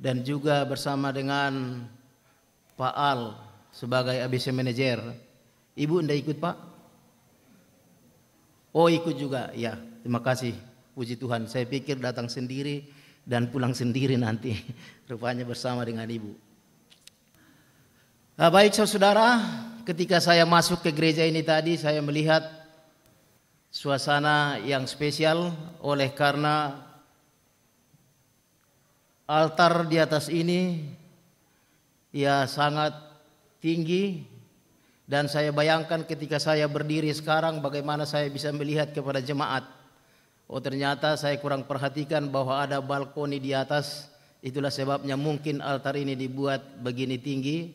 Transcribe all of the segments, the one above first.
dan juga bersama dengan Pak Al sebagai ABC manager. Ibu anda ikut Pak? Oh ikut juga, ya terima kasih. Puji Tuhan, saya pikir datang sendiri dan pulang sendiri nanti. Rupanya bersama dengan ibu. Nah, baik saudara, ketika saya masuk ke gereja ini tadi, saya melihat suasana yang spesial oleh karena Altar di atas ini ya sangat tinggi dan saya bayangkan ketika saya berdiri sekarang bagaimana saya bisa melihat kepada jemaat. Oh ternyata saya kurang perhatikan bahwa ada balkoni di atas. Itulah sebabnya mungkin altar ini dibuat begini tinggi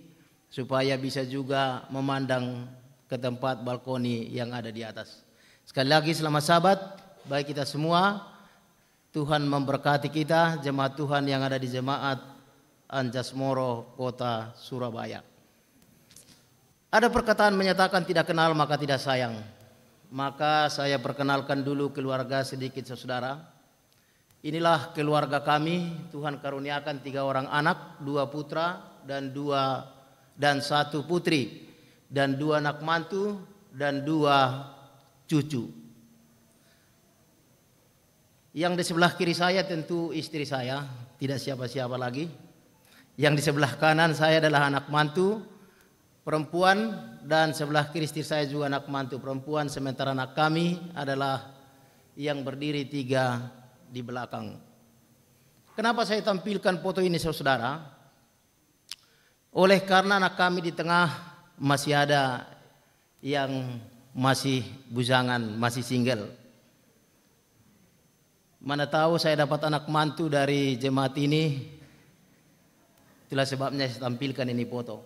supaya bisa juga memandang ke tempat balkoni yang ada di atas. Sekali lagi selamat sahabat baik kita semua. Tuhan memberkati kita, jemaat Tuhan yang ada di jemaat Anjas Moro, kota Surabaya. Ada perkataan menyatakan tidak kenal maka tidak sayang. Maka saya perkenalkan dulu keluarga sedikit saudara. Inilah keluarga kami, Tuhan karuniakan tiga orang anak, dua putra dan dua dan satu putri dan dua anak mantu dan dua cucu. Yang di sebelah kiri saya tentu istri saya, tidak siapa-siapa lagi. Yang di sebelah kanan saya adalah anak mantu perempuan dan sebelah kiri istri saya juga anak mantu perempuan sementara anak kami adalah yang berdiri tiga di belakang. Kenapa saya tampilkan foto ini saudara? Oleh karena anak kami di tengah masih ada yang masih bujangan, masih single. Mana tahu saya dapat anak mantu dari jemaat ini. Itulah sebabnya saya tampilkan ini foto.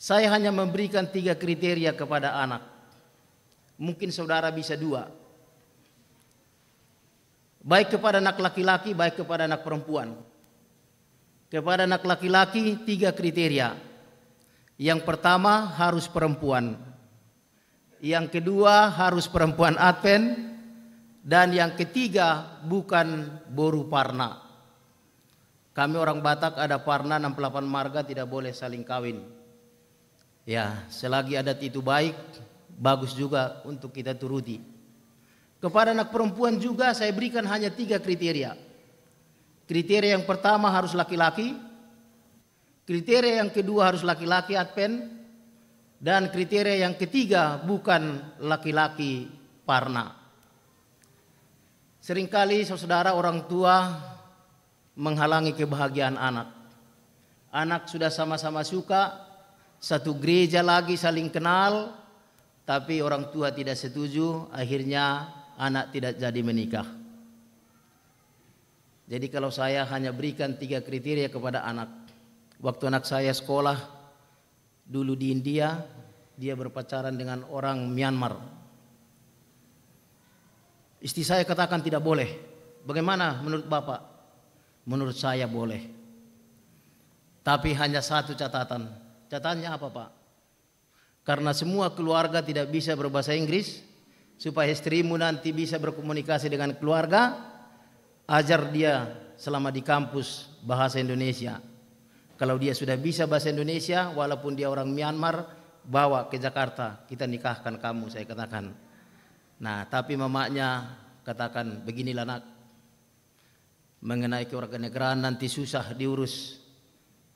Saya hanya memberikan tiga kriteria kepada anak. Mungkin saudara bisa dua. Baik kepada anak laki-laki, baik kepada anak perempuan. Kepada anak laki-laki tiga kriteria. Yang pertama harus perempuan. Yang kedua harus perempuan Advent. Dan yang ketiga bukan boru parna. Kami orang Batak ada parna 68 marga tidak boleh saling kawin. Ya, selagi adat itu baik, bagus juga untuk kita turuti. Kepada anak perempuan juga saya berikan hanya tiga kriteria. Kriteria yang pertama harus laki-laki, kriteria yang kedua harus laki-laki adpen. dan kriteria yang ketiga bukan laki-laki parna. Seringkali saudara orang tua menghalangi kebahagiaan anak. Anak sudah sama-sama suka, satu gereja lagi saling kenal, tapi orang tua tidak setuju, akhirnya anak tidak jadi menikah. Jadi kalau saya hanya berikan tiga kriteria kepada anak. Waktu anak saya sekolah dulu di India, dia berpacaran dengan orang Myanmar, Istri saya katakan tidak boleh. Bagaimana menurut Bapak? Menurut saya boleh. Tapi hanya satu catatan. Catatannya apa Pak? Karena semua keluarga tidak bisa berbahasa Inggris, supaya istrimu nanti bisa berkomunikasi dengan keluarga, ajar dia selama di kampus bahasa Indonesia. Kalau dia sudah bisa bahasa Indonesia, walaupun dia orang Myanmar, bawa ke Jakarta, kita nikahkan kamu, saya katakan. Nah, tapi mamaknya katakan beginilah nak. Mengenai keluarga negara nanti susah diurus.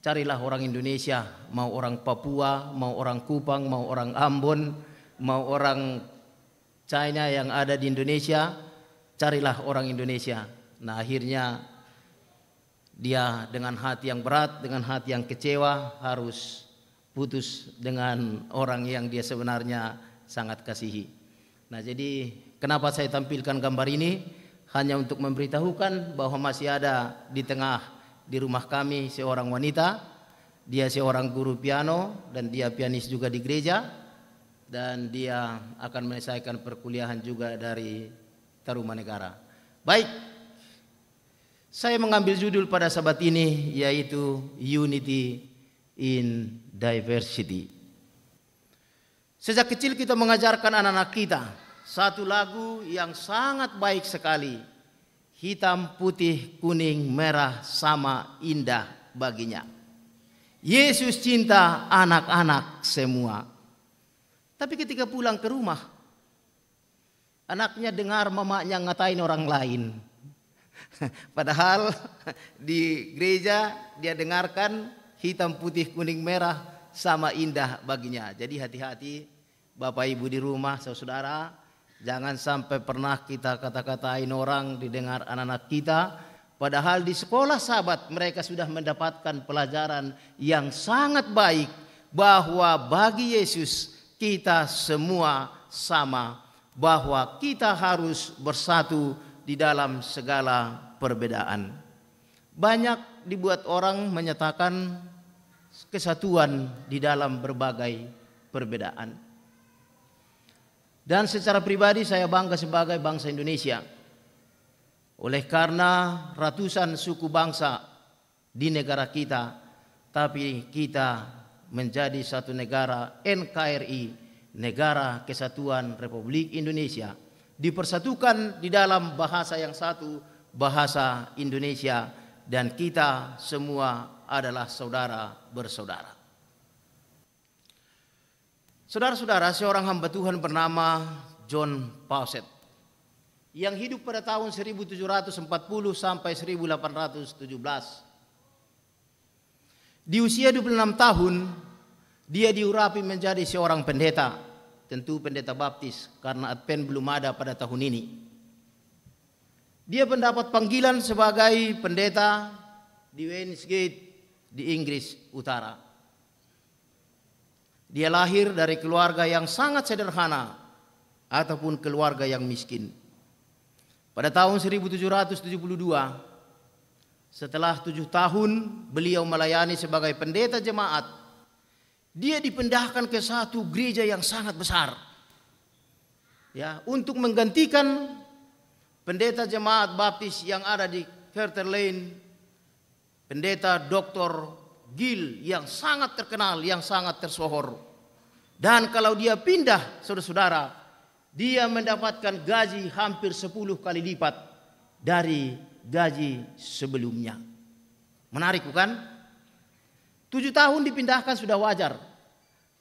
Carilah orang Indonesia, mau orang Papua, mau orang Kupang, mau orang Ambon, mau orang China yang ada di Indonesia, carilah orang Indonesia. Nah, akhirnya dia dengan hati yang berat, dengan hati yang kecewa harus putus dengan orang yang dia sebenarnya sangat kasihi. Nah jadi kenapa saya tampilkan gambar ini? Hanya untuk memberitahukan bahwa masih ada di tengah di rumah kami seorang wanita. Dia seorang guru piano dan dia pianis juga di gereja. Dan dia akan menyelesaikan perkuliahan juga dari Tarumanegara. Baik, saya mengambil judul pada sabat ini yaitu Unity in Diversity. Sejak kecil kita mengajarkan anak-anak kita satu lagu yang sangat baik sekali. Hitam, putih, kuning, merah sama indah baginya. Yesus cinta anak-anak semua. Tapi ketika pulang ke rumah, anaknya dengar mamanya ngatain orang lain. Padahal di gereja dia dengarkan hitam, putih, kuning, merah sama indah baginya. Jadi hati-hati Bapak Ibu di rumah, saudara jangan sampai pernah kita kata-katain orang didengar anak-anak kita. Padahal di sekolah sahabat mereka sudah mendapatkan pelajaran yang sangat baik bahwa bagi Yesus kita semua sama, bahwa kita harus bersatu di dalam segala perbedaan. Banyak dibuat orang menyatakan kesatuan di dalam berbagai perbedaan. Dan secara pribadi saya bangga sebagai bangsa Indonesia. Oleh karena ratusan suku bangsa di negara kita, tapi kita menjadi satu negara NKRI, negara kesatuan Republik Indonesia, dipersatukan di dalam bahasa yang satu, bahasa Indonesia dan kita semua adalah saudara bersaudara. Saudara-saudara, seorang hamba Tuhan bernama John Fawcett yang hidup pada tahun 1740 sampai 1817. Di usia 26 tahun, dia diurapi menjadi seorang pendeta, tentu pendeta baptis karena Advent belum ada pada tahun ini. Dia mendapat panggilan sebagai pendeta di Wainsgate di Inggris Utara. Dia lahir dari keluarga yang sangat sederhana ataupun keluarga yang miskin. Pada tahun 1772, setelah tujuh tahun beliau melayani sebagai pendeta jemaat, dia dipindahkan ke satu gereja yang sangat besar. Ya, untuk menggantikan pendeta jemaat baptis yang ada di Carter Lane, pendeta Dr. Gil yang sangat terkenal, yang sangat tersohor. Dan kalau dia pindah, saudara-saudara, dia mendapatkan gaji hampir 10 kali lipat dari gaji sebelumnya. Menarik bukan? Tujuh tahun dipindahkan sudah wajar.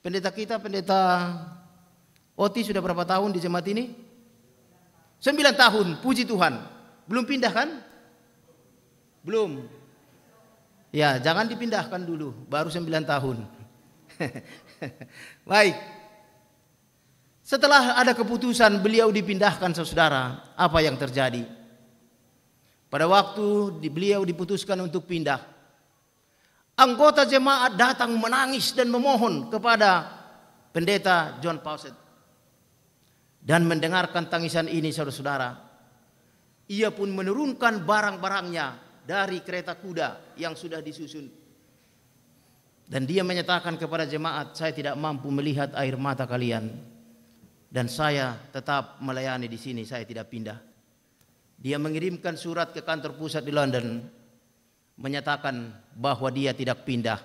Pendeta kita, pendeta Oti sudah berapa tahun di jemaat ini? Sembilan tahun, puji Tuhan. Belum pindah kan? Belum. Ya, jangan dipindahkan dulu, baru 9 tahun. Baik. Setelah ada keputusan beliau dipindahkan saudara, apa yang terjadi? Pada waktu beliau diputuskan untuk pindah, anggota jemaat datang menangis dan memohon kepada pendeta John Pauset. Dan mendengarkan tangisan ini saudara-saudara, ia pun menurunkan barang-barangnya dari kereta kuda yang sudah disusun. Dan dia menyatakan kepada jemaat, saya tidak mampu melihat air mata kalian. Dan saya tetap melayani di sini, saya tidak pindah. Dia mengirimkan surat ke kantor pusat di London, menyatakan bahwa dia tidak pindah,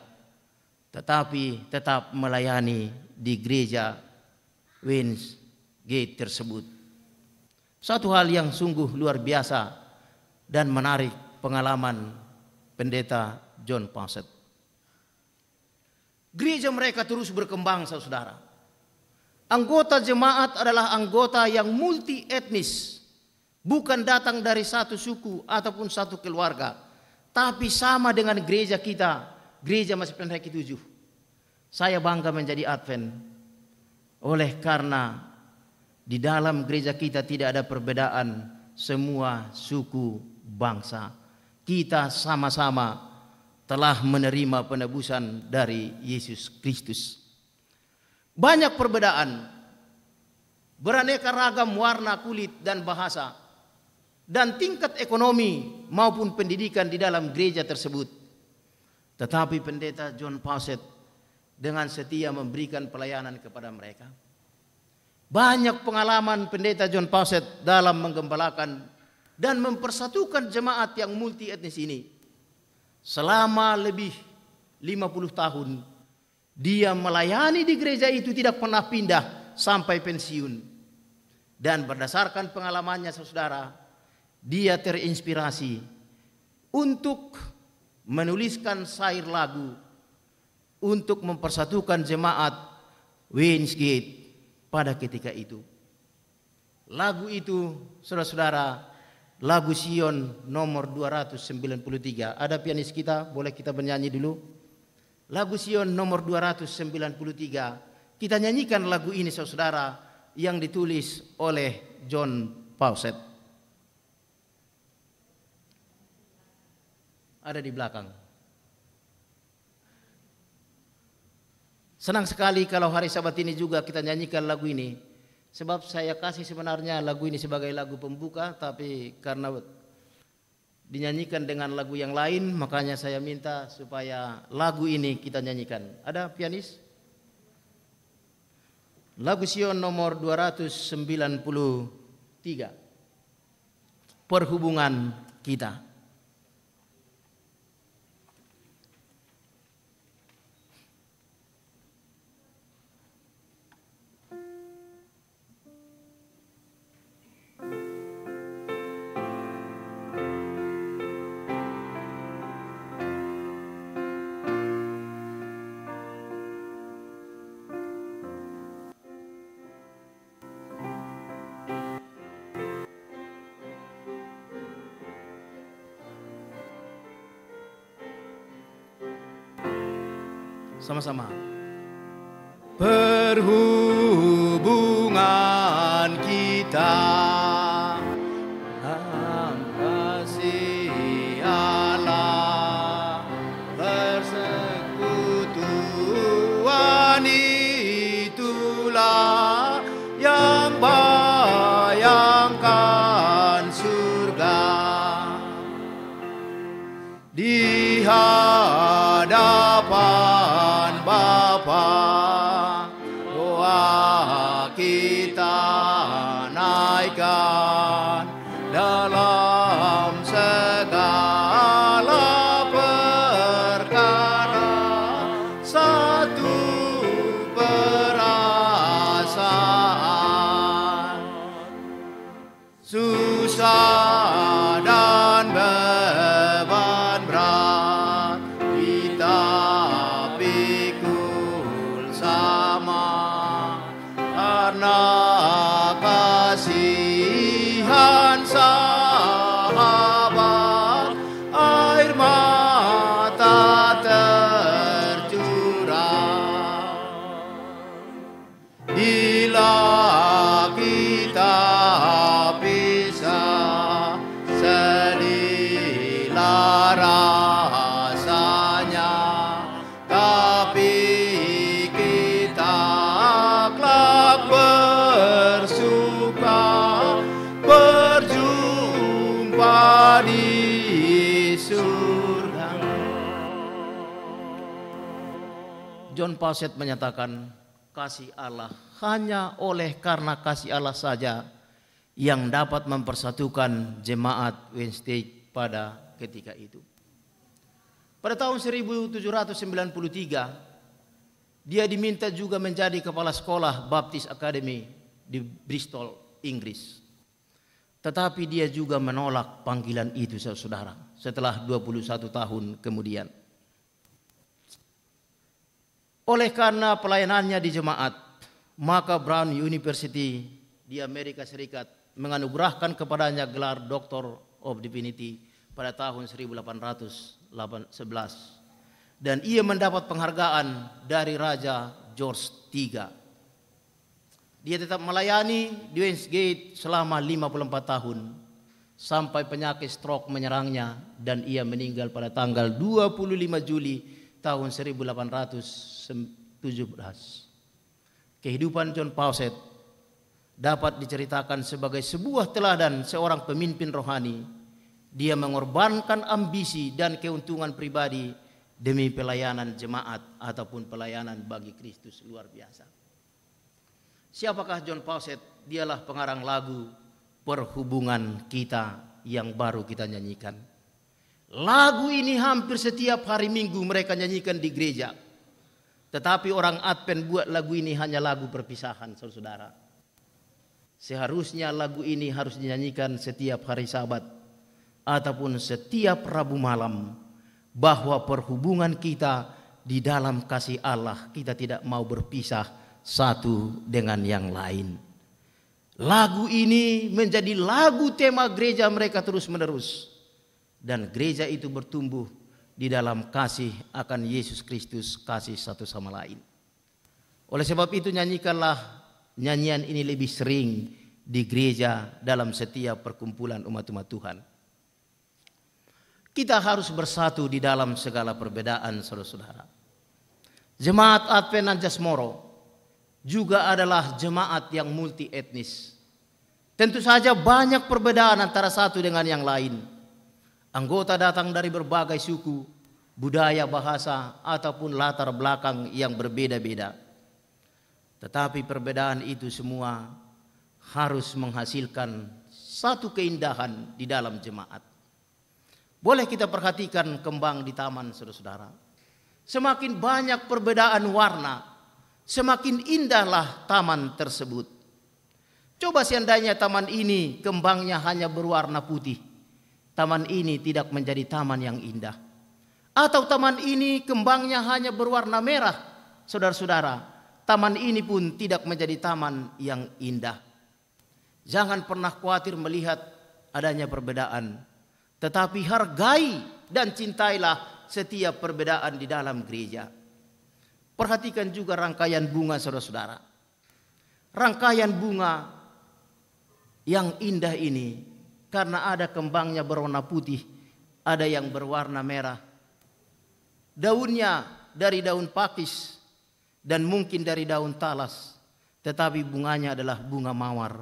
tetapi tetap melayani di gereja Gate tersebut. Satu hal yang sungguh luar biasa dan menarik pengalaman pendeta John Fawcett. Gereja mereka terus berkembang, saudara. Anggota jemaat adalah anggota yang multi etnis, bukan datang dari satu suku ataupun satu keluarga, tapi sama dengan gereja kita, gereja Masjid Pendaki Tujuh. Saya bangga menjadi Advent, oleh karena di dalam gereja kita tidak ada perbedaan semua suku bangsa kita sama-sama telah menerima penebusan dari Yesus Kristus. Banyak perbedaan, beraneka ragam warna kulit dan bahasa, dan tingkat ekonomi maupun pendidikan di dalam gereja tersebut. Tetapi pendeta John Pauset dengan setia memberikan pelayanan kepada mereka. Banyak pengalaman pendeta John Pauset dalam menggembalakan dan mempersatukan jemaat yang multi etnis ini. Selama lebih 50 tahun dia melayani di gereja itu tidak pernah pindah sampai pensiun. Dan berdasarkan pengalamannya saudara, dia terinspirasi untuk menuliskan sair lagu untuk mempersatukan jemaat Winsgate pada ketika itu. Lagu itu, saudara-saudara, lagu Sion nomor 293. Ada pianis kita, boleh kita bernyanyi dulu? Lagu Sion nomor 293. Kita nyanyikan lagu ini saudara yang ditulis oleh John Fawcett. Ada di belakang. Senang sekali kalau hari Sabat ini juga kita nyanyikan lagu ini Sebab saya kasih sebenarnya lagu ini sebagai lagu pembuka tapi karena dinyanyikan dengan lagu yang lain makanya saya minta supaya lagu ini kita nyanyikan. Ada pianis? Lagu Sion nomor 293. Perhubungan kita. Sama-sama. Perhubungan kita. Qasid menyatakan kasih Allah hanya oleh karena kasih Allah saja yang dapat mempersatukan jemaat Wednesday pada ketika itu. Pada tahun 1793 dia diminta juga menjadi kepala sekolah Baptist Academy di Bristol, Inggris. Tetapi dia juga menolak panggilan itu saudara setelah 21 tahun kemudian. Oleh karena pelayanannya di jemaat, maka Brown University di Amerika Serikat menganugerahkan kepadanya gelar Doctor of Divinity pada tahun 1811. Dan ia mendapat penghargaan dari Raja George III. Dia tetap melayani di Westgate selama 54 tahun sampai penyakit stroke menyerangnya dan ia meninggal pada tanggal 25 Juli tahun 1800 17. Kehidupan John Pauset dapat diceritakan sebagai sebuah teladan seorang pemimpin rohani. Dia mengorbankan ambisi dan keuntungan pribadi demi pelayanan jemaat ataupun pelayanan bagi Kristus luar biasa. Siapakah John Pauset? Dialah pengarang lagu Perhubungan Kita yang baru kita nyanyikan. Lagu ini hampir setiap hari Minggu mereka nyanyikan di gereja. Tetapi orang Advent buat lagu ini hanya lagu perpisahan, saudara-saudara. Seharusnya lagu ini harus dinyanyikan setiap hari Sabat ataupun setiap Rabu malam bahwa perhubungan kita di dalam kasih Allah kita tidak mau berpisah satu dengan yang lain. Lagu ini menjadi lagu tema gereja mereka terus-menerus dan gereja itu bertumbuh di dalam kasih akan Yesus Kristus kasih satu sama lain. Oleh sebab itu nyanyikanlah nyanyian ini lebih sering di gereja dalam setiap perkumpulan umat-umat Tuhan. Kita harus bersatu di dalam segala perbedaan saudara-saudara. Jemaat Advent Jasmoro juga adalah jemaat yang multi etnis. Tentu saja banyak perbedaan antara satu dengan yang lain. Anggota datang dari berbagai suku, budaya, bahasa, ataupun latar belakang yang berbeda-beda. Tetapi perbedaan itu semua harus menghasilkan satu keindahan di dalam jemaat. Boleh kita perhatikan kembang di taman saudara-saudara. Semakin banyak perbedaan warna, semakin indahlah taman tersebut. Coba seandainya taman ini kembangnya hanya berwarna putih taman ini tidak menjadi taman yang indah. Atau taman ini kembangnya hanya berwarna merah. Saudara-saudara, taman ini pun tidak menjadi taman yang indah. Jangan pernah khawatir melihat adanya perbedaan. Tetapi hargai dan cintailah setiap perbedaan di dalam gereja. Perhatikan juga rangkaian bunga saudara-saudara. Rangkaian bunga yang indah ini karena ada kembangnya berwarna putih, ada yang berwarna merah. Daunnya dari daun pakis dan mungkin dari daun talas, tetapi bunganya adalah bunga mawar,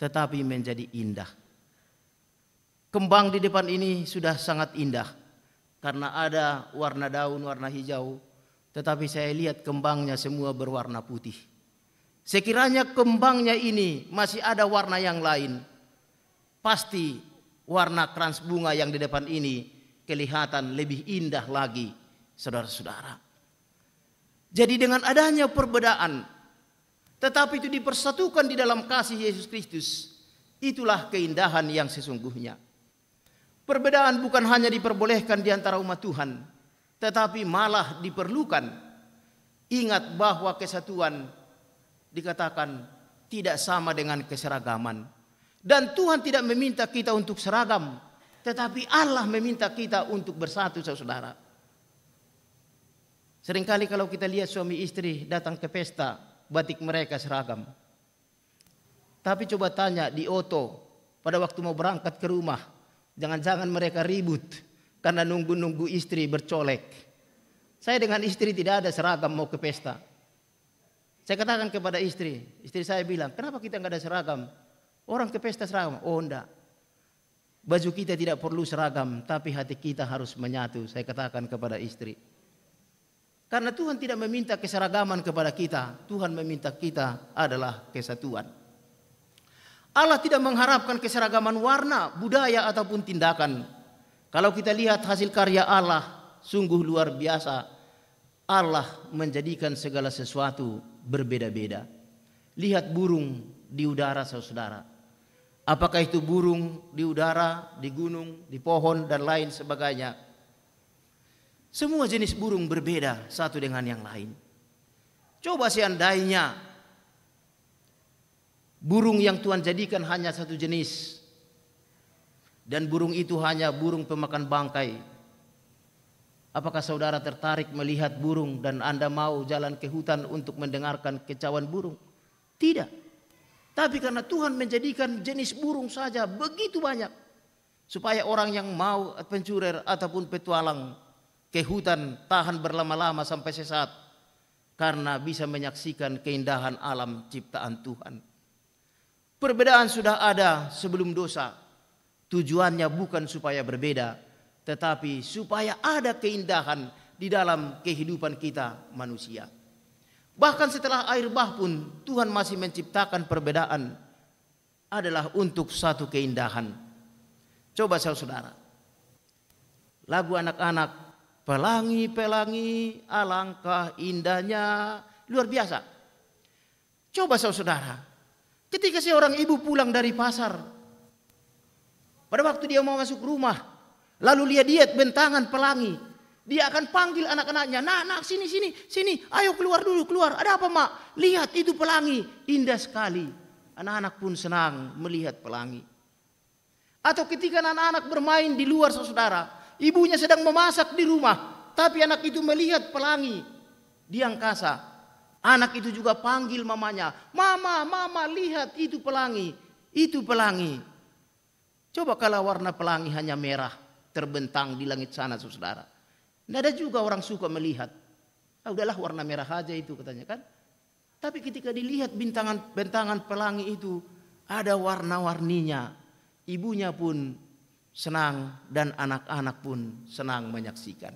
tetapi menjadi indah. Kembang di depan ini sudah sangat indah karena ada warna daun warna hijau, tetapi saya lihat kembangnya semua berwarna putih. Sekiranya kembangnya ini masih ada warna yang lain, pasti warna krans bunga yang di depan ini kelihatan lebih indah lagi, saudara-saudara. Jadi dengan adanya perbedaan, tetapi itu dipersatukan di dalam kasih Yesus Kristus, itulah keindahan yang sesungguhnya. Perbedaan bukan hanya diperbolehkan di antara umat Tuhan, tetapi malah diperlukan. Ingat bahwa kesatuan dikatakan tidak sama dengan keseragaman. Dan Tuhan tidak meminta kita untuk seragam, tetapi Allah meminta kita untuk bersatu saudara. Seringkali kalau kita lihat suami istri datang ke pesta, batik mereka seragam. Tapi coba tanya di Oto, pada waktu mau berangkat ke rumah, jangan-jangan mereka ribut karena nunggu-nunggu istri bercolek. Saya dengan istri tidak ada seragam mau ke pesta. Saya katakan kepada istri, istri saya bilang, kenapa kita nggak ada seragam? Orang ke pesta seragam, oh enggak. Baju kita tidak perlu seragam, tapi hati kita harus menyatu, saya katakan kepada istri. Karena Tuhan tidak meminta keseragaman kepada kita, Tuhan meminta kita adalah kesatuan. Allah tidak mengharapkan keseragaman warna, budaya ataupun tindakan. Kalau kita lihat hasil karya Allah, sungguh luar biasa. Allah menjadikan segala sesuatu berbeda-beda. Lihat burung di udara saudara. Apakah itu burung di udara, di gunung, di pohon dan lain sebagainya. Semua jenis burung berbeda satu dengan yang lain. Coba seandainya burung yang Tuhan jadikan hanya satu jenis dan burung itu hanya burung pemakan bangkai. Apakah saudara tertarik melihat burung dan Anda mau jalan ke hutan untuk mendengarkan kecauan burung? Tidak. Tapi karena Tuhan menjadikan jenis burung saja begitu banyak. Supaya orang yang mau pencurir ataupun petualang ke hutan tahan berlama-lama sampai sesaat, Karena bisa menyaksikan keindahan alam ciptaan Tuhan. Perbedaan sudah ada sebelum dosa. Tujuannya bukan supaya berbeda. Tetapi supaya ada keindahan di dalam kehidupan kita manusia. Bahkan setelah air bah pun Tuhan masih menciptakan perbedaan adalah untuk satu keindahan. Coba saudara. Lagu anak-anak pelangi-pelangi alangkah indahnya luar biasa. Coba saudara. Ketika orang ibu pulang dari pasar pada waktu dia mau masuk rumah lalu dia diet bentangan pelangi dia akan panggil anak-anaknya, nak, nak, sini, sini, sini, ayo keluar dulu, keluar. Ada apa mak? Lihat itu pelangi, indah sekali. Anak-anak pun senang melihat pelangi. Atau ketika anak-anak bermain di luar saudara, ibunya sedang memasak di rumah, tapi anak itu melihat pelangi di angkasa. Anak itu juga panggil mamanya, mama, mama, lihat itu pelangi, itu pelangi. Coba kalau warna pelangi hanya merah, terbentang di langit sana saudara tidak ada juga orang suka melihat. Ah, udahlah warna merah aja itu katanya kan. Tapi ketika dilihat bintangan bentangan pelangi itu ada warna-warninya. Ibunya pun senang dan anak-anak pun senang menyaksikan.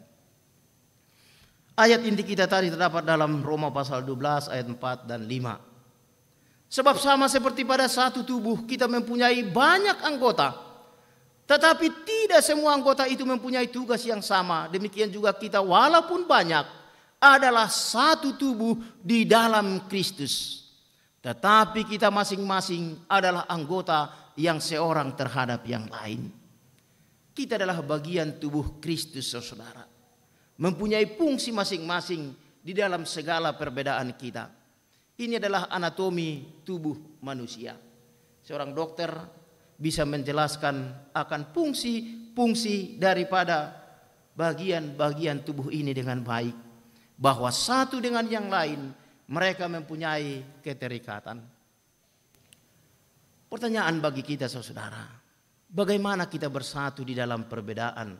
Ayat inti kita tadi terdapat dalam Roma pasal 12 ayat 4 dan 5. Sebab sama seperti pada satu tubuh kita mempunyai banyak anggota. Tetapi tidak semua anggota itu mempunyai tugas yang sama. Demikian juga kita walaupun banyak adalah satu tubuh di dalam Kristus. Tetapi kita masing-masing adalah anggota yang seorang terhadap yang lain. Kita adalah bagian tubuh Kristus saudara. Mempunyai fungsi masing-masing di dalam segala perbedaan kita. Ini adalah anatomi tubuh manusia. Seorang dokter bisa menjelaskan akan fungsi-fungsi daripada bagian-bagian tubuh ini dengan baik, bahwa satu dengan yang lain mereka mempunyai keterikatan. Pertanyaan bagi kita, saudara, bagaimana kita bersatu di dalam perbedaan?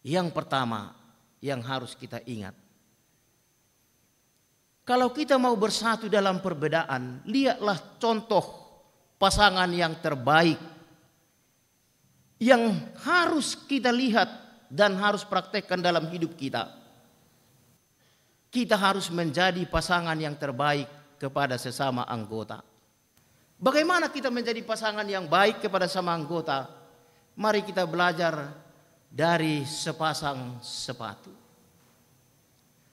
Yang pertama yang harus kita ingat, kalau kita mau bersatu dalam perbedaan, lihatlah contoh pasangan yang terbaik yang harus kita lihat dan harus praktekkan dalam hidup kita. Kita harus menjadi pasangan yang terbaik kepada sesama anggota. Bagaimana kita menjadi pasangan yang baik kepada sesama anggota? Mari kita belajar dari sepasang sepatu.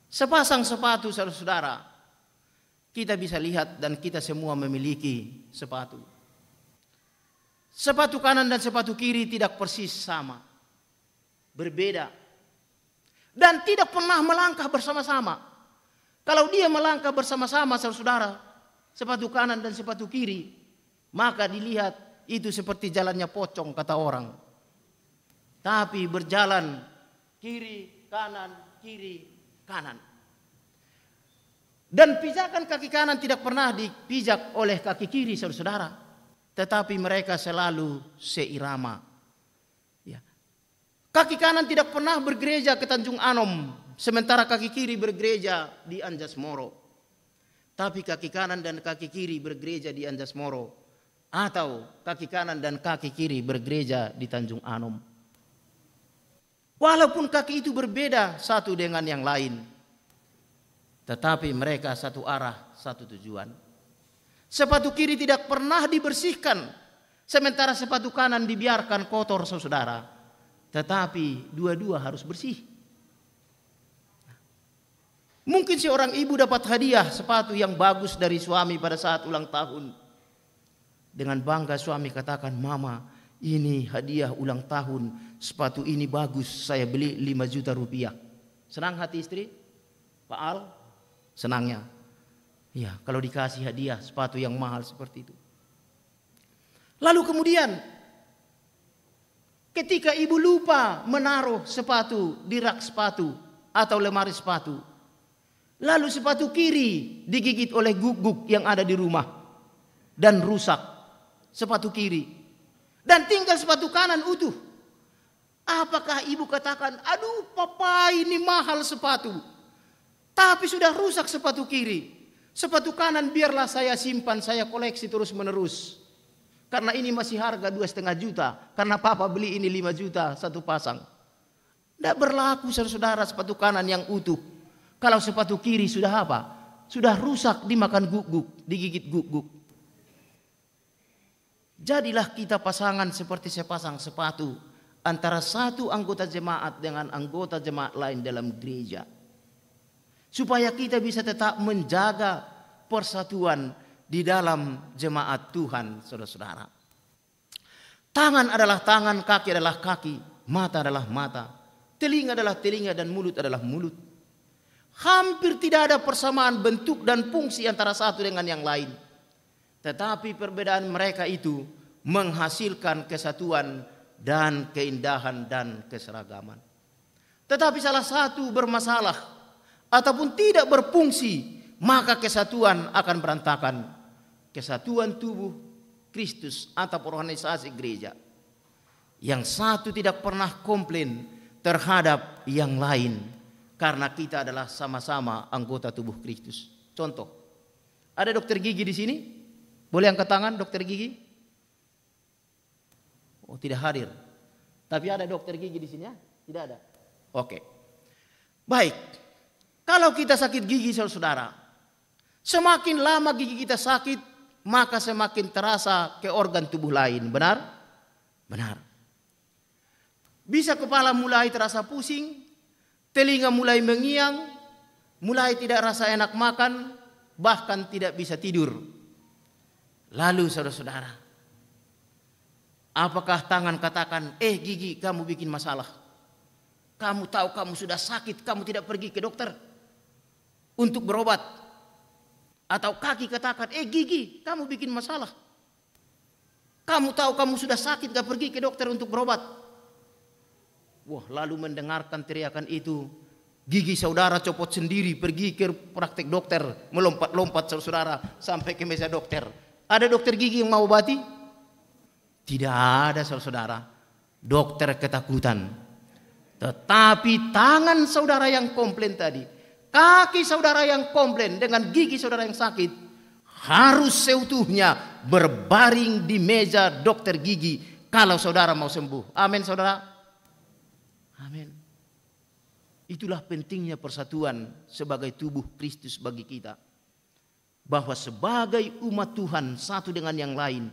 Sepasang sepatu saudara-saudara, kita bisa lihat dan kita semua memiliki sepatu. Sepatu kanan dan sepatu kiri tidak persis sama. Berbeda. Dan tidak pernah melangkah bersama-sama. Kalau dia melangkah bersama-sama saudara-saudara, sepatu kanan dan sepatu kiri, maka dilihat itu seperti jalannya pocong kata orang. Tapi berjalan kiri, kanan, kiri, kanan. Dan pijakan kaki kanan tidak pernah dipijak oleh kaki kiri saudara-saudara tetapi mereka selalu seirama. Ya. Kaki kanan tidak pernah bergereja ke Tanjung Anom, sementara kaki kiri bergereja di Anjas Moro. Tapi kaki kanan dan kaki kiri bergereja di Anjas Moro, atau kaki kanan dan kaki kiri bergereja di Tanjung Anom. Walaupun kaki itu berbeda satu dengan yang lain, tetapi mereka satu arah, satu tujuan. Sepatu kiri tidak pernah dibersihkan. Sementara sepatu kanan dibiarkan kotor saudara. Tetapi dua-dua harus bersih. Mungkin si orang ibu dapat hadiah sepatu yang bagus dari suami pada saat ulang tahun. Dengan bangga suami katakan, Mama ini hadiah ulang tahun, sepatu ini bagus, saya beli 5 juta rupiah. Senang hati istri? Pak Al? Senangnya. Ya, kalau dikasih hadiah sepatu yang mahal seperti itu. Lalu kemudian ketika ibu lupa menaruh sepatu di rak sepatu atau lemari sepatu. Lalu sepatu kiri digigit oleh guguk yang ada di rumah dan rusak sepatu kiri. Dan tinggal sepatu kanan utuh. Apakah ibu katakan, "Aduh, papa ini mahal sepatu." Tapi sudah rusak sepatu kiri. Sepatu kanan biarlah saya simpan, saya koleksi terus menerus. Karena ini masih harga dua setengah juta. Karena papa beli ini lima juta satu pasang. Tidak berlaku saudara-saudara sepatu kanan yang utuh. Kalau sepatu kiri sudah apa? Sudah rusak dimakan guguk, digigit guguk. Jadilah kita pasangan seperti sepasang sepatu antara satu anggota jemaat dengan anggota jemaat lain dalam gereja supaya kita bisa tetap menjaga persatuan di dalam jemaat Tuhan, saudara-saudara. Tangan adalah tangan, kaki adalah kaki, mata adalah mata, telinga adalah telinga, dan mulut adalah mulut. Hampir tidak ada persamaan bentuk dan fungsi antara satu dengan yang lain, tetapi perbedaan mereka itu menghasilkan kesatuan dan keindahan dan keseragaman. Tetapi salah satu bermasalah ataupun tidak berfungsi, maka kesatuan akan berantakan. Kesatuan tubuh Kristus atau organisasi gereja. Yang satu tidak pernah komplain terhadap yang lain karena kita adalah sama-sama anggota tubuh Kristus. Contoh, ada dokter gigi di sini? Boleh angkat tangan dokter gigi? Oh, tidak hadir. Tapi ada dokter gigi di sini ya? Tidak ada. Oke. Baik. Kalau kita sakit gigi saudara, semakin lama gigi kita sakit, maka semakin terasa ke organ tubuh lain. Benar? Benar. Bisa kepala mulai terasa pusing, telinga mulai mengiang, mulai tidak rasa enak makan, bahkan tidak bisa tidur. Lalu saudara-saudara, apakah tangan katakan, "Eh gigi, kamu bikin masalah. Kamu tahu kamu sudah sakit, kamu tidak pergi ke dokter." untuk berobat. Atau kaki katakan, eh gigi kamu bikin masalah. Kamu tahu kamu sudah sakit gak pergi ke dokter untuk berobat. Wah lalu mendengarkan teriakan itu. Gigi saudara copot sendiri pergi ke praktek dokter. Melompat-lompat saudara sampai ke meja dokter. Ada dokter gigi yang mau obati? Tidak ada saudara. Dokter ketakutan. Tetapi tangan saudara yang komplain tadi Kaki saudara yang komplain dengan gigi saudara yang sakit harus seutuhnya berbaring di meja dokter gigi kalau saudara mau sembuh. Amin saudara. Amin. Itulah pentingnya persatuan sebagai tubuh Kristus bagi kita. Bahwa sebagai umat Tuhan satu dengan yang lain,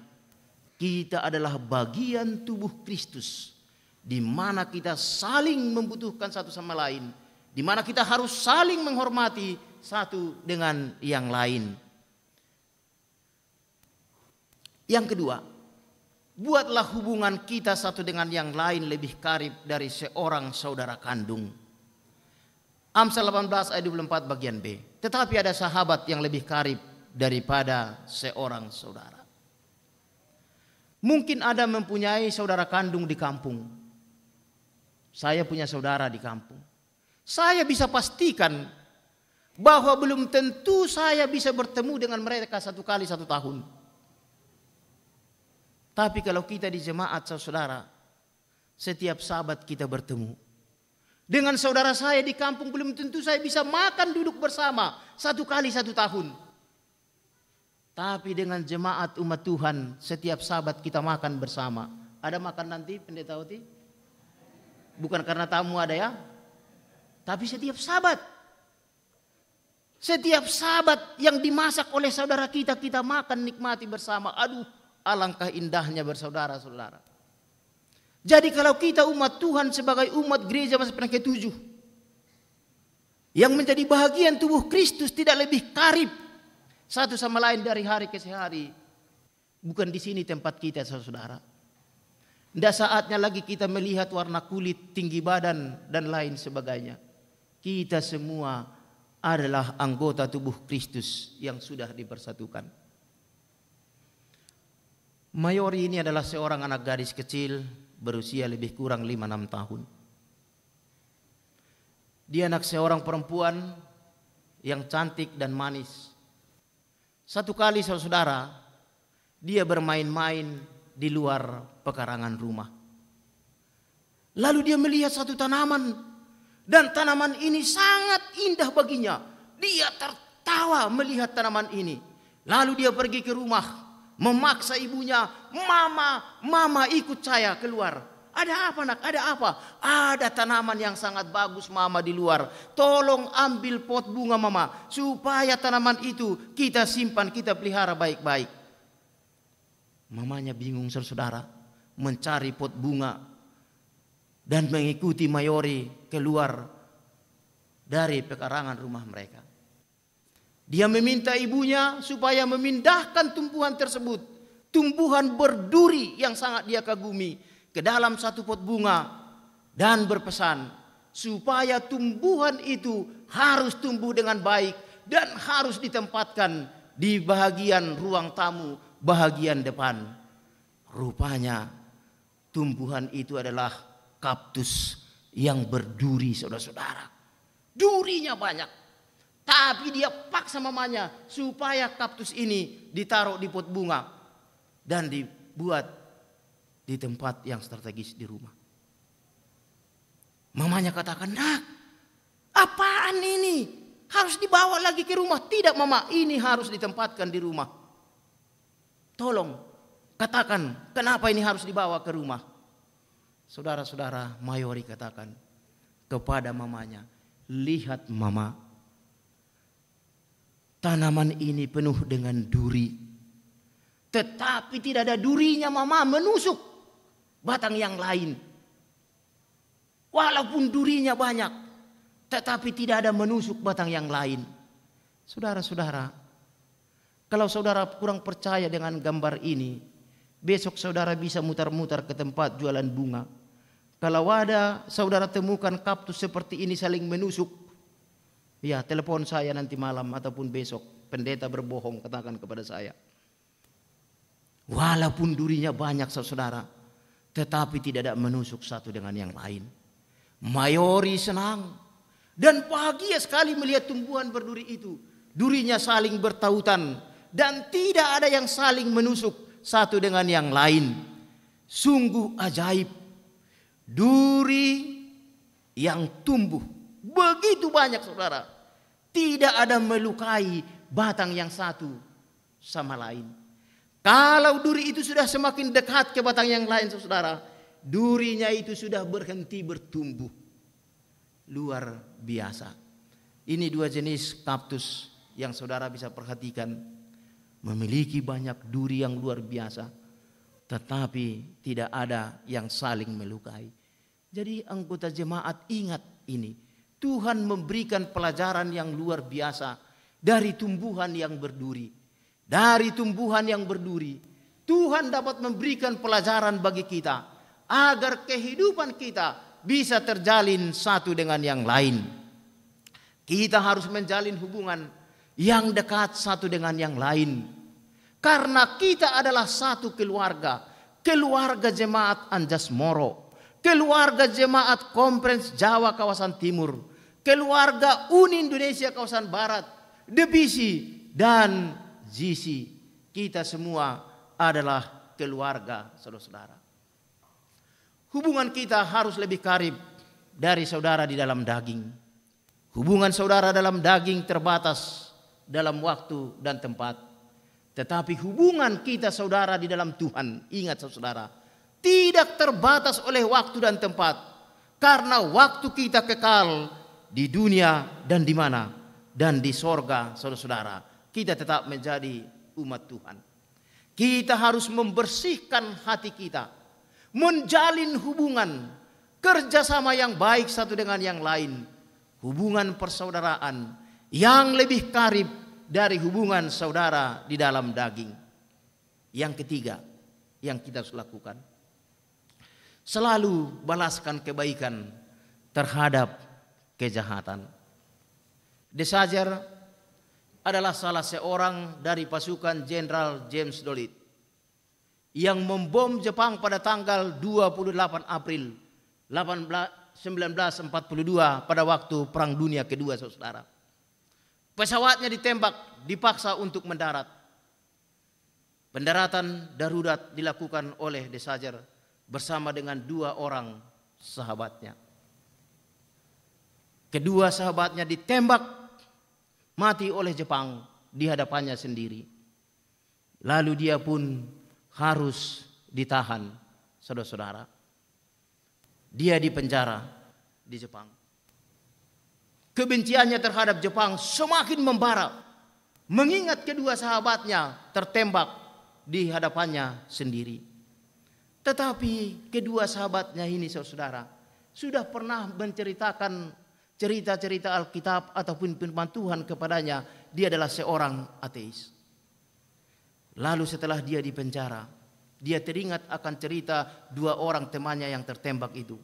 kita adalah bagian tubuh Kristus di mana kita saling membutuhkan satu sama lain di mana kita harus saling menghormati satu dengan yang lain. Yang kedua, buatlah hubungan kita satu dengan yang lain lebih karib dari seorang saudara kandung. Amsal 18 ayat 24 bagian B. Tetapi ada sahabat yang lebih karib daripada seorang saudara. Mungkin ada mempunyai saudara kandung di kampung. Saya punya saudara di kampung. Saya bisa pastikan bahwa belum tentu saya bisa bertemu dengan mereka satu kali satu tahun. Tapi kalau kita di jemaat saudara, setiap sahabat kita bertemu. Dengan saudara saya di kampung belum tentu saya bisa makan duduk bersama satu kali satu tahun. Tapi dengan jemaat umat Tuhan setiap sahabat kita makan bersama. Ada makan nanti pendeta Oti? Bukan karena tamu ada ya? Tapi setiap sabat. Setiap sabat yang dimasak oleh saudara kita, kita makan nikmati bersama. Aduh, alangkah indahnya bersaudara-saudara. Jadi kalau kita umat Tuhan sebagai umat gereja masa pernah ketujuh. Yang menjadi bahagian tubuh Kristus tidak lebih karib. Satu sama lain dari hari ke hari. Bukan di sini tempat kita saudara-saudara. Tidak saatnya lagi kita melihat warna kulit, tinggi badan, dan lain sebagainya. Kita semua adalah anggota tubuh Kristus yang sudah dipersatukan. Mayori ini adalah seorang anak gadis kecil berusia lebih kurang 5-6 tahun. Dia anak seorang perempuan yang cantik dan manis. Satu kali saudara, dia bermain-main di luar pekarangan rumah. Lalu dia melihat satu tanaman dan tanaman ini sangat indah baginya. Dia tertawa melihat tanaman ini. Lalu dia pergi ke rumah. Memaksa ibunya. Mama, mama ikut saya keluar. Ada apa nak? Ada apa? Ada tanaman yang sangat bagus mama di luar. Tolong ambil pot bunga mama. Supaya tanaman itu kita simpan, kita pelihara baik-baik. Mamanya bingung saudara. Mencari pot bunga. Dan mengikuti mayori keluar dari pekarangan rumah mereka. Dia meminta ibunya supaya memindahkan tumbuhan tersebut, tumbuhan berduri yang sangat dia kagumi, ke dalam satu pot bunga dan berpesan supaya tumbuhan itu harus tumbuh dengan baik dan harus ditempatkan di bagian ruang tamu, bagian depan. Rupanya tumbuhan itu adalah kaktus yang berduri saudara-saudara. Durinya banyak. Tapi dia paksa mamanya supaya kaktus ini ditaruh di pot bunga dan dibuat di tempat yang strategis di rumah. Mamanya katakan, "Nak, apaan ini? Harus dibawa lagi ke rumah." "Tidak, Mama, ini harus ditempatkan di rumah." "Tolong katakan, kenapa ini harus dibawa ke rumah?" Saudara-saudara Mayori katakan kepada mamanya, lihat mama, tanaman ini penuh dengan duri. Tetapi tidak ada durinya mama menusuk batang yang lain. Walaupun durinya banyak, tetapi tidak ada menusuk batang yang lain. Saudara-saudara, kalau saudara kurang percaya dengan gambar ini, besok saudara bisa mutar-mutar ke tempat jualan bunga kalau ada saudara temukan kaktus seperti ini saling menusuk, ya telepon saya nanti malam ataupun besok. Pendeta berbohong katakan kepada saya. Walaupun durinya banyak saudara, tetapi tidak ada menusuk satu dengan yang lain. Mayori senang dan bahagia sekali melihat tumbuhan berduri itu. Durinya saling bertautan dan tidak ada yang saling menusuk satu dengan yang lain. Sungguh ajaib duri yang tumbuh begitu banyak saudara. Tidak ada melukai batang yang satu sama lain. Kalau duri itu sudah semakin dekat ke batang yang lain saudara, durinya itu sudah berhenti bertumbuh. Luar biasa. Ini dua jenis kaktus yang saudara bisa perhatikan memiliki banyak duri yang luar biasa tetapi tidak ada yang saling melukai. Jadi anggota jemaat ingat ini. Tuhan memberikan pelajaran yang luar biasa dari tumbuhan yang berduri. Dari tumbuhan yang berduri. Tuhan dapat memberikan pelajaran bagi kita. Agar kehidupan kita bisa terjalin satu dengan yang lain. Kita harus menjalin hubungan yang dekat satu dengan yang lain. Karena kita adalah satu keluarga. Keluarga jemaat Anjas Moro keluarga jemaat Konferensi Jawa kawasan timur, keluarga Uni Indonesia kawasan barat, Debisi dan Jisi. Kita semua adalah keluarga saudara-saudara. Hubungan kita harus lebih karib dari saudara di dalam daging. Hubungan saudara dalam daging terbatas dalam waktu dan tempat. Tetapi hubungan kita saudara di dalam Tuhan, ingat saudara, tidak terbatas oleh waktu dan tempat karena waktu kita kekal di dunia dan di mana dan di sorga saudara-saudara kita tetap menjadi umat Tuhan kita harus membersihkan hati kita menjalin hubungan kerjasama yang baik satu dengan yang lain hubungan persaudaraan yang lebih karib dari hubungan saudara di dalam daging yang ketiga yang kita harus lakukan Selalu balaskan kebaikan terhadap kejahatan. Desajer adalah salah seorang dari pasukan Jenderal James Dolit yang membom Jepang pada tanggal 28 April 1942 pada waktu Perang Dunia Kedua, saudara. Pesawatnya ditembak, dipaksa untuk mendarat. Pendaratan darurat dilakukan oleh Desajer bersama dengan dua orang sahabatnya. Kedua sahabatnya ditembak mati oleh Jepang di hadapannya sendiri. Lalu dia pun harus ditahan, saudara-saudara. Dia dipenjara di Jepang. Kebenciannya terhadap Jepang semakin membara. Mengingat kedua sahabatnya tertembak di hadapannya sendiri. Tetapi kedua sahabatnya ini saudara sudah pernah menceritakan cerita-cerita Alkitab ataupun firman Tuhan kepadanya. Dia adalah seorang ateis. Lalu setelah dia dipenjara, dia teringat akan cerita dua orang temannya yang tertembak itu.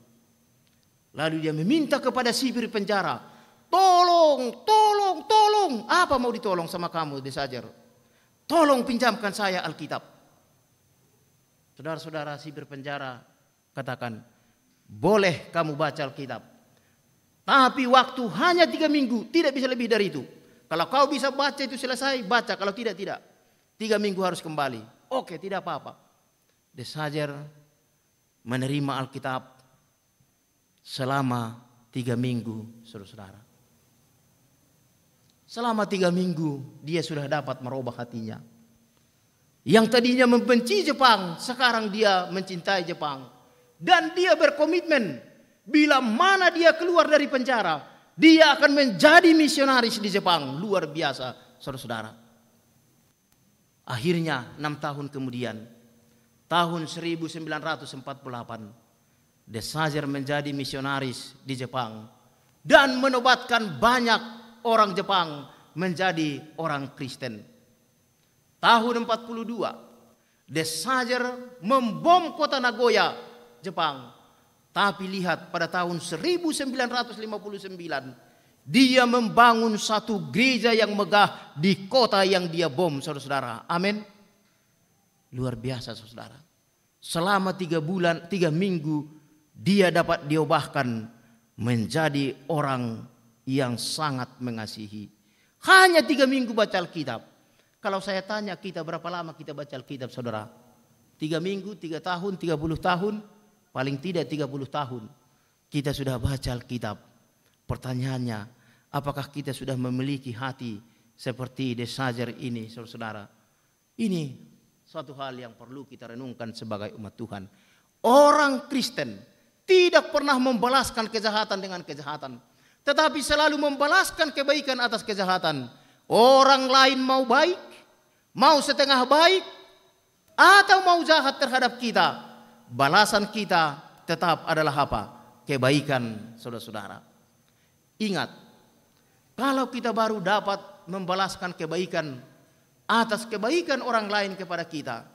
Lalu dia meminta kepada sipir penjara, tolong, tolong, tolong. Apa mau ditolong sama kamu, Desajer? Tolong pinjamkan saya Alkitab saudara-saudara si berpenjara katakan, boleh kamu baca Alkitab. Tapi waktu hanya tiga minggu, tidak bisa lebih dari itu. Kalau kau bisa baca itu selesai, baca. Kalau tidak, tidak. Tiga minggu harus kembali. Oke, tidak apa-apa. Desajer menerima Alkitab selama tiga minggu, saudara-saudara. Selama tiga minggu dia sudah dapat merubah hatinya. Yang tadinya membenci Jepang, sekarang dia mencintai Jepang. Dan dia berkomitmen, bila mana dia keluar dari penjara, dia akan menjadi misionaris di Jepang. Luar biasa, saudara-saudara. Akhirnya, enam tahun kemudian, tahun 1948, Desager menjadi misionaris di Jepang dan menobatkan banyak orang Jepang menjadi orang Kristen. Tahun 42, Desager membom kota Nagoya, Jepang. Tapi lihat pada tahun 1959 dia membangun satu gereja yang megah di kota yang dia bom saudara-saudara. Amin. Luar biasa saudara. Selama tiga bulan, tiga minggu dia dapat diubahkan menjadi orang yang sangat mengasihi. Hanya tiga minggu baca Alkitab. Kalau saya tanya kita berapa lama kita baca Alkitab saudara? Tiga minggu, tiga tahun, tiga puluh tahun, paling tidak tiga puluh tahun. Kita sudah baca Alkitab. Pertanyaannya, apakah kita sudah memiliki hati seperti desajer ini saudara-saudara? Ini suatu hal yang perlu kita renungkan sebagai umat Tuhan. Orang Kristen tidak pernah membalaskan kejahatan dengan kejahatan, tetapi selalu membalaskan kebaikan atas kejahatan. Orang lain mau baik, Mau setengah baik atau mau jahat terhadap kita, balasan kita tetap adalah apa? Kebaikan saudara-saudara. Ingat, kalau kita baru dapat membalaskan kebaikan atas kebaikan orang lain kepada kita,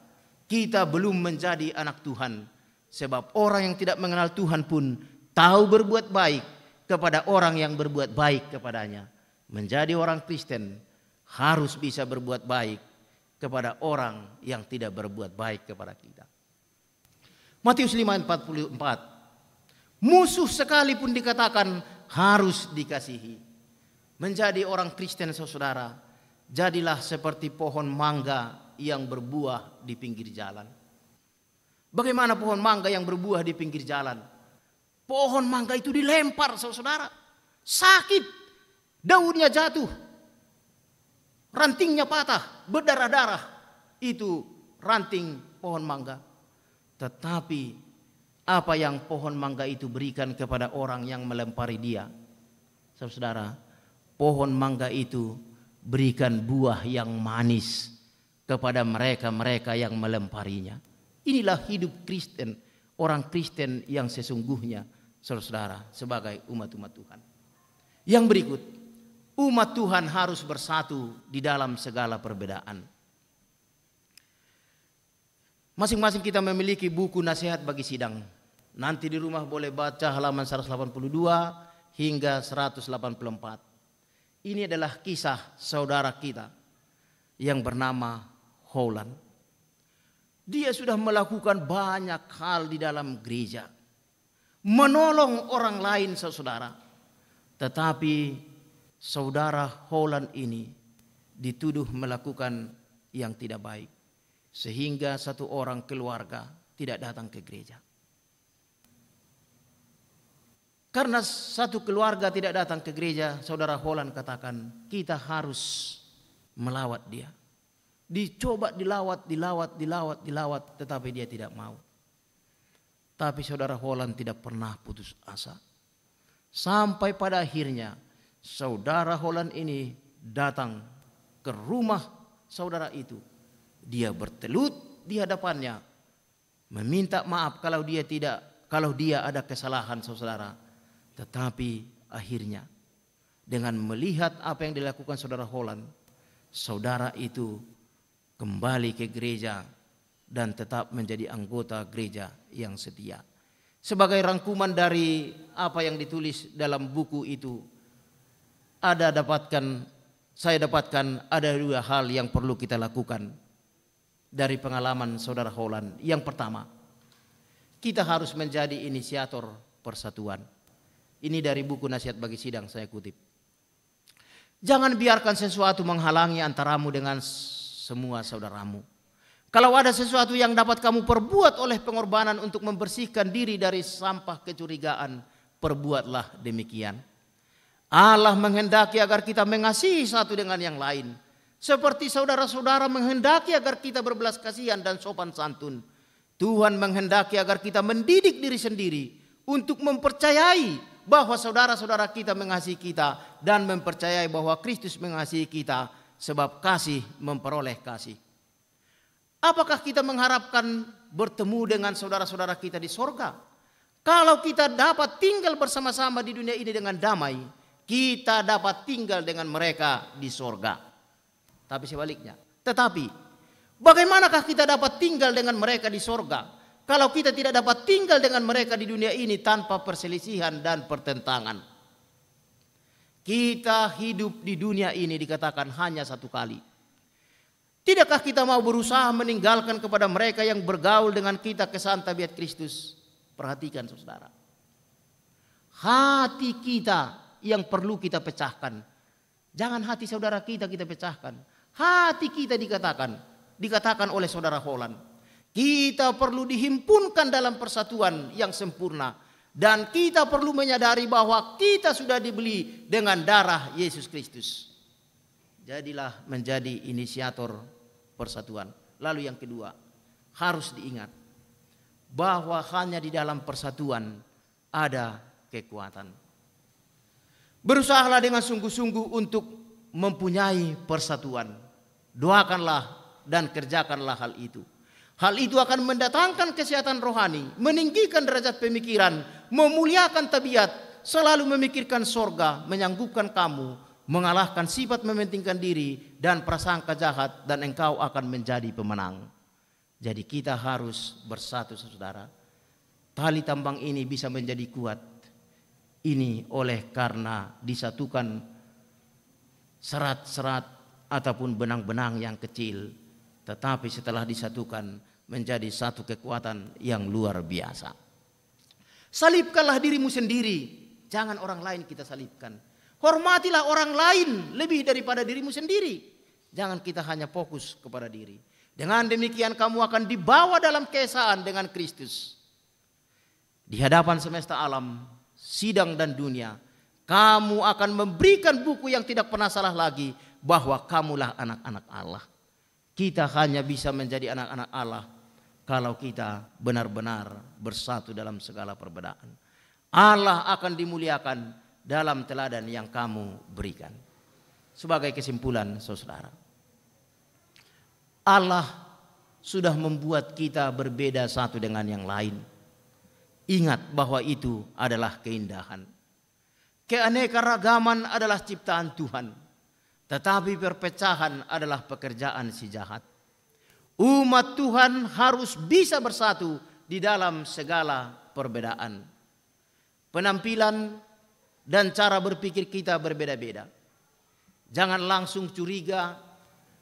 kita belum menjadi anak Tuhan. Sebab orang yang tidak mengenal Tuhan pun tahu berbuat baik kepada orang yang berbuat baik kepadanya. Menjadi orang Kristen harus bisa berbuat baik kepada orang yang tidak berbuat baik kepada kita. Matius 5:44. Musuh sekalipun dikatakan harus dikasihi. Menjadi orang Kristen saudara, jadilah seperti pohon mangga yang berbuah di pinggir jalan. Bagaimana pohon mangga yang berbuah di pinggir jalan? Pohon mangga itu dilempar saudara. Sakit, daunnya jatuh, rantingnya patah, berdarah-darah. Itu ranting pohon mangga. Tetapi apa yang pohon mangga itu berikan kepada orang yang melempari dia. Saudara, pohon mangga itu berikan buah yang manis kepada mereka-mereka yang melemparinya. Inilah hidup Kristen, orang Kristen yang sesungguhnya saudara-saudara sebagai umat-umat Tuhan. Yang berikut, umat Tuhan harus bersatu di dalam segala perbedaan. Masing-masing kita memiliki buku nasihat bagi sidang. Nanti di rumah boleh baca halaman 182 hingga 184. Ini adalah kisah saudara kita yang bernama Holland. Dia sudah melakukan banyak hal di dalam gereja. Menolong orang lain saudara. Tetapi saudara Holland ini dituduh melakukan yang tidak baik. Sehingga satu orang keluarga tidak datang ke gereja. Karena satu keluarga tidak datang ke gereja, saudara Holland katakan, kita harus melawat dia. Dicoba dilawat, dilawat, dilawat, dilawat, tetapi dia tidak mau. Tapi saudara Holland tidak pernah putus asa. Sampai pada akhirnya saudara Holland ini datang ke rumah saudara itu. Dia bertelut di hadapannya meminta maaf kalau dia tidak kalau dia ada kesalahan saudara. Tetapi akhirnya dengan melihat apa yang dilakukan saudara Holland, saudara itu kembali ke gereja dan tetap menjadi anggota gereja yang setia. Sebagai rangkuman dari apa yang ditulis dalam buku itu, ada dapatkan saya dapatkan ada dua hal yang perlu kita lakukan dari pengalaman saudara Holland. Yang pertama, kita harus menjadi inisiator persatuan. Ini dari buku nasihat bagi sidang saya kutip. Jangan biarkan sesuatu menghalangi antaramu dengan semua saudaramu. Kalau ada sesuatu yang dapat kamu perbuat oleh pengorbanan untuk membersihkan diri dari sampah kecurigaan, perbuatlah demikian. Allah menghendaki agar kita mengasihi satu dengan yang lain. Seperti saudara-saudara menghendaki agar kita berbelas kasihan dan sopan santun. Tuhan menghendaki agar kita mendidik diri sendiri untuk mempercayai bahwa saudara-saudara kita mengasihi kita dan mempercayai bahwa Kristus mengasihi kita sebab kasih memperoleh kasih. Apakah kita mengharapkan bertemu dengan saudara-saudara kita di sorga? Kalau kita dapat tinggal bersama-sama di dunia ini dengan damai, kita dapat tinggal dengan mereka di sorga. Tapi sebaliknya. Tetapi bagaimanakah kita dapat tinggal dengan mereka di sorga? Kalau kita tidak dapat tinggal dengan mereka di dunia ini tanpa perselisihan dan pertentangan. Kita hidup di dunia ini dikatakan hanya satu kali. Tidakkah kita mau berusaha meninggalkan kepada mereka yang bergaul dengan kita kesan tabiat Kristus? Perhatikan saudara. Hati kita yang perlu kita pecahkan. Jangan hati saudara kita kita pecahkan. Hati kita dikatakan, dikatakan oleh saudara Holland. Kita perlu dihimpunkan dalam persatuan yang sempurna. Dan kita perlu menyadari bahwa kita sudah dibeli dengan darah Yesus Kristus. Jadilah menjadi inisiator persatuan. Lalu yang kedua, harus diingat bahwa hanya di dalam persatuan ada kekuatan. Berusahalah dengan sungguh-sungguh untuk mempunyai persatuan. Doakanlah dan kerjakanlah hal itu. Hal itu akan mendatangkan kesehatan rohani, meninggikan derajat pemikiran, memuliakan tabiat, selalu memikirkan sorga, menyanggupkan kamu, mengalahkan sifat mementingkan diri dan prasangka jahat dan engkau akan menjadi pemenang. Jadi kita harus bersatu saudara. Tali tambang ini bisa menjadi kuat ini oleh karena disatukan serat-serat ataupun benang-benang yang kecil tetapi setelah disatukan menjadi satu kekuatan yang luar biasa. Salibkanlah dirimu sendiri, jangan orang lain kita salibkan. Hormatilah orang lain lebih daripada dirimu sendiri. Jangan kita hanya fokus kepada diri. Dengan demikian kamu akan dibawa dalam keesaan dengan Kristus. Di hadapan semesta alam, sidang dan dunia, kamu akan memberikan buku yang tidak pernah salah lagi bahwa kamulah anak-anak Allah. Kita hanya bisa menjadi anak-anak Allah kalau kita benar-benar bersatu dalam segala perbedaan. Allah akan dimuliakan dalam teladan yang kamu berikan. Sebagai kesimpulan saudara. Allah sudah membuat kita berbeda satu dengan yang lain. Ingat bahwa itu adalah keindahan. Keanekaragaman adalah ciptaan Tuhan, tetapi perpecahan adalah pekerjaan si jahat. Umat Tuhan harus bisa bersatu di dalam segala perbedaan. Penampilan dan cara berpikir kita berbeda-beda. Jangan langsung curiga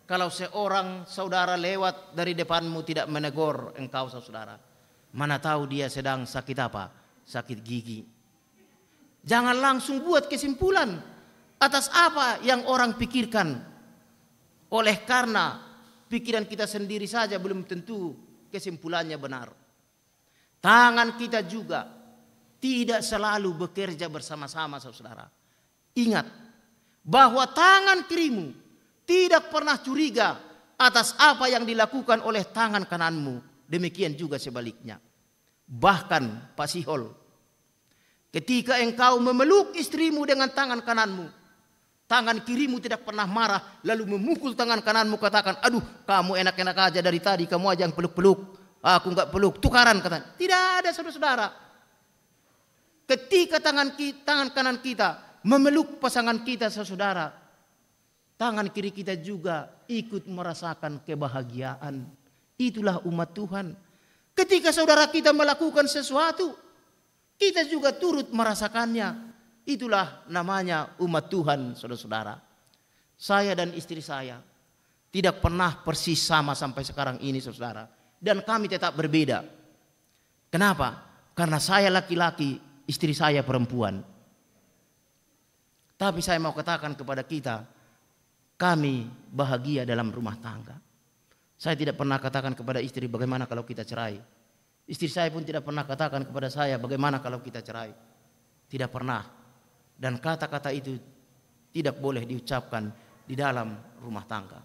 kalau seorang saudara lewat dari depanmu tidak menegur engkau saudara Mana tahu dia sedang sakit apa? Sakit gigi. Jangan langsung buat kesimpulan atas apa yang orang pikirkan. Oleh karena pikiran kita sendiri saja belum tentu kesimpulannya benar. Tangan kita juga tidak selalu bekerja bersama-sama saudara. Ingat bahwa tangan kirimu tidak pernah curiga atas apa yang dilakukan oleh tangan kananmu Demikian juga sebaliknya. Bahkan Pak Sihol Ketika engkau memeluk istrimu dengan tangan kananmu. Tangan kirimu tidak pernah marah. Lalu memukul tangan kananmu katakan. Aduh kamu enak-enak aja dari tadi. Kamu aja yang peluk-peluk. Aku nggak peluk. Tukaran kata. Tidak ada saudara-saudara. Ketika tangan, tangan kanan kita memeluk pasangan kita saudara. Tangan kiri kita juga ikut merasakan kebahagiaan. Itulah umat Tuhan. Ketika saudara kita melakukan sesuatu, kita juga turut merasakannya. Itulah namanya umat Tuhan, saudara-saudara. Saya dan istri saya tidak pernah persis sama sampai sekarang ini, saudara. Dan kami tetap berbeda. Kenapa? Karena saya laki-laki, istri saya perempuan. Tapi saya mau katakan kepada kita, kami bahagia dalam rumah tangga. Saya tidak pernah katakan kepada istri bagaimana kalau kita cerai. Istri saya pun tidak pernah katakan kepada saya bagaimana kalau kita cerai. Tidak pernah. Dan kata-kata itu tidak boleh diucapkan di dalam rumah tangga.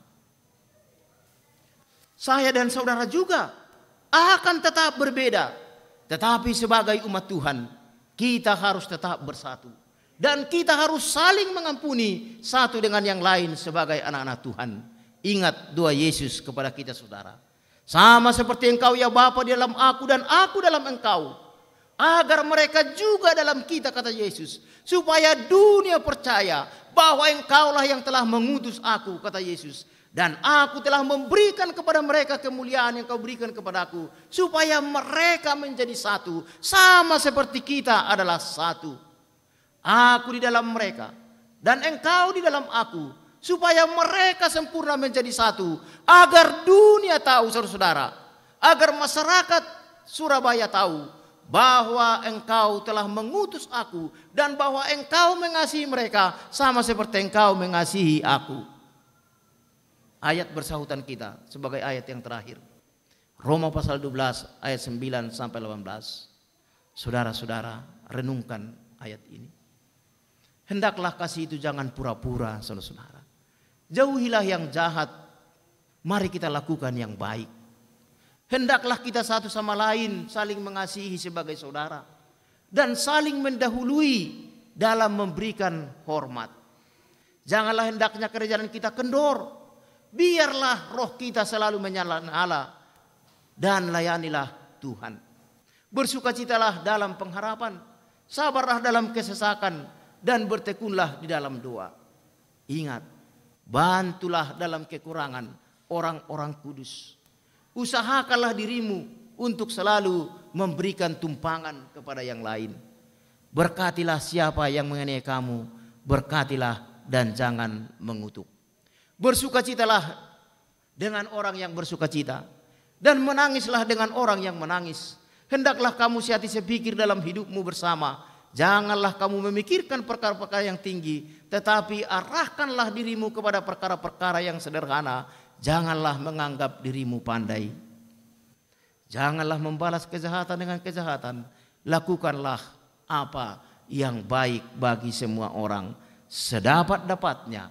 Saya dan saudara juga akan tetap berbeda. Tetapi sebagai umat Tuhan, kita harus tetap bersatu. Dan kita harus saling mengampuni satu dengan yang lain sebagai anak-anak Tuhan. Ingat dua Yesus kepada kita saudara. Sama seperti engkau ya Bapa di dalam aku dan aku dalam engkau. Agar mereka juga dalam kita kata Yesus. Supaya dunia percaya bahwa engkaulah yang telah mengutus aku kata Yesus. Dan aku telah memberikan kepada mereka kemuliaan yang kau berikan kepada aku. Supaya mereka menjadi satu. Sama seperti kita adalah satu. Aku di dalam mereka. Dan engkau di dalam aku supaya mereka sempurna menjadi satu agar dunia tahu saudara-saudara agar masyarakat Surabaya tahu bahwa engkau telah mengutus aku dan bahwa engkau mengasihi mereka sama seperti engkau mengasihi aku ayat bersahutan kita sebagai ayat yang terakhir Roma pasal 12 ayat 9 sampai 18 saudara-saudara renungkan ayat ini hendaklah kasih itu jangan pura-pura saudara-saudara Jauhilah yang jahat, mari kita lakukan yang baik. Hendaklah kita satu sama lain saling mengasihi sebagai saudara dan saling mendahului dalam memberikan hormat. Janganlah hendaknya kerjaan kita kendor. Biarlah roh kita selalu menyala-nyala dan layanilah Tuhan. Bersukacitalah dalam pengharapan, sabarlah dalam kesesakan dan bertekunlah di dalam doa. Ingat, Bantulah dalam kekurangan orang-orang kudus. Usahakanlah dirimu untuk selalu memberikan tumpangan kepada yang lain. Berkatilah siapa yang menganiaya kamu, berkatilah dan jangan mengutuk. Bersukacitalah dengan orang yang bersukacita dan menangislah dengan orang yang menangis. Hendaklah kamu sehati sepikir dalam hidupmu bersama Janganlah kamu memikirkan perkara-perkara yang tinggi, tetapi arahkanlah dirimu kepada perkara-perkara yang sederhana. Janganlah menganggap dirimu pandai. Janganlah membalas kejahatan dengan kejahatan. Lakukanlah apa yang baik bagi semua orang sedapat-dapatnya.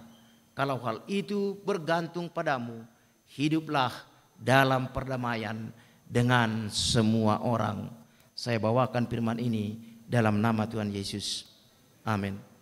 Kalau hal itu bergantung padamu, hiduplah dalam perdamaian dengan semua orang. Saya bawakan firman ini dalam nama Tuhan Yesus. Amin.